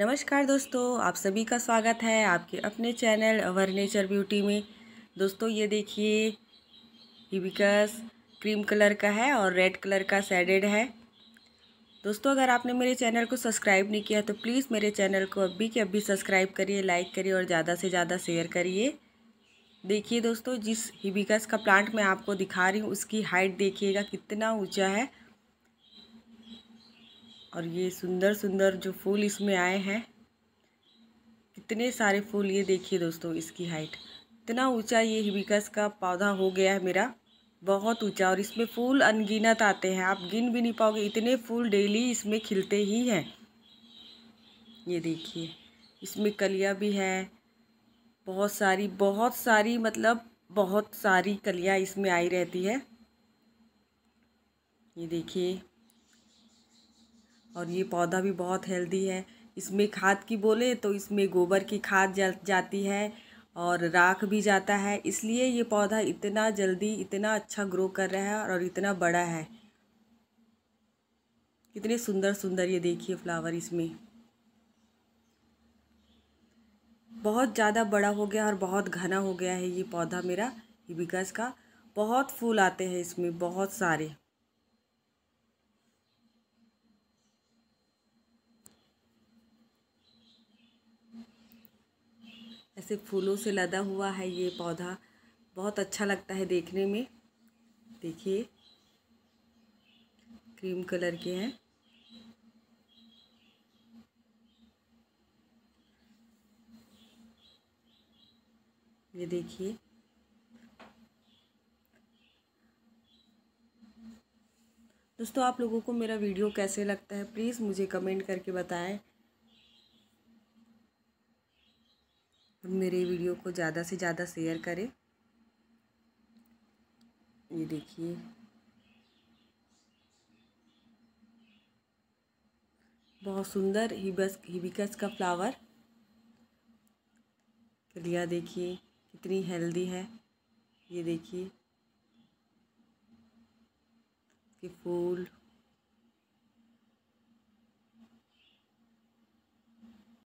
नमस्कार दोस्तों आप सभी का स्वागत है आपके अपने चैनल अवर नेचर ब्यूटी में दोस्तों ये देखिए हिबिकस क्रीम कलर का है और रेड कलर का सैडेड है दोस्तों अगर आपने मेरे चैनल को सब्सक्राइब नहीं किया तो प्लीज़ मेरे चैनल को अभी के अभी सब्सक्राइब करिए लाइक करिए और ज़्यादा से ज़्यादा शेयर करिए देखिए दोस्तों जिस हिबिकस का प्लांट मैं आपको दिखा रही हूँ उसकी हाइट देखिएगा कितना ऊँचा है और ये सुंदर सुंदर जो फूल इसमें आए हैं कितने सारे फूल ये देखिए दोस्तों इसकी हाइट इतना ऊंचा ये हिबिकस का पौधा हो गया है मेरा बहुत ऊंचा और इसमें फूल अनगिनत आते हैं आप गिन भी नहीं पाओगे इतने फूल डेली इसमें खिलते ही हैं ये देखिए इसमें कलियाँ भी हैं बहुत सारी बहुत सारी मतलब बहुत सारी कलियाँ इसमें आई रहती है ये देखिए और ये पौधा भी बहुत हेल्दी है इसमें खाद की बोले तो इसमें गोबर की खाद जाती है और राख भी जाता है इसलिए ये पौधा इतना जल्दी इतना अच्छा ग्रो कर रहा है और इतना बड़ा है कितने सुंदर सुंदर ये देखिए फ्लावर इसमें बहुत ज़्यादा बड़ा हो गया और बहुत घना हो गया है ये पौधा मेरा हिबिकस का बहुत फूल आते हैं इसमें बहुत सारे से फूलों से लदा हुआ है ये पौधा बहुत अच्छा लगता है देखने में देखिए क्रीम कलर के हैं ये देखिए दोस्तों आप लोगों को मेरा वीडियो कैसे लगता है प्लीज़ मुझे कमेंट करके बताएं मेरे वीडियो को ज़्यादा से ज़्यादा शेयर करें ये देखिए बहुत सुंदर हिबस हिबिकस का फ्लावर कलिया देखिए कितनी हेल्दी है ये देखिए कि फूल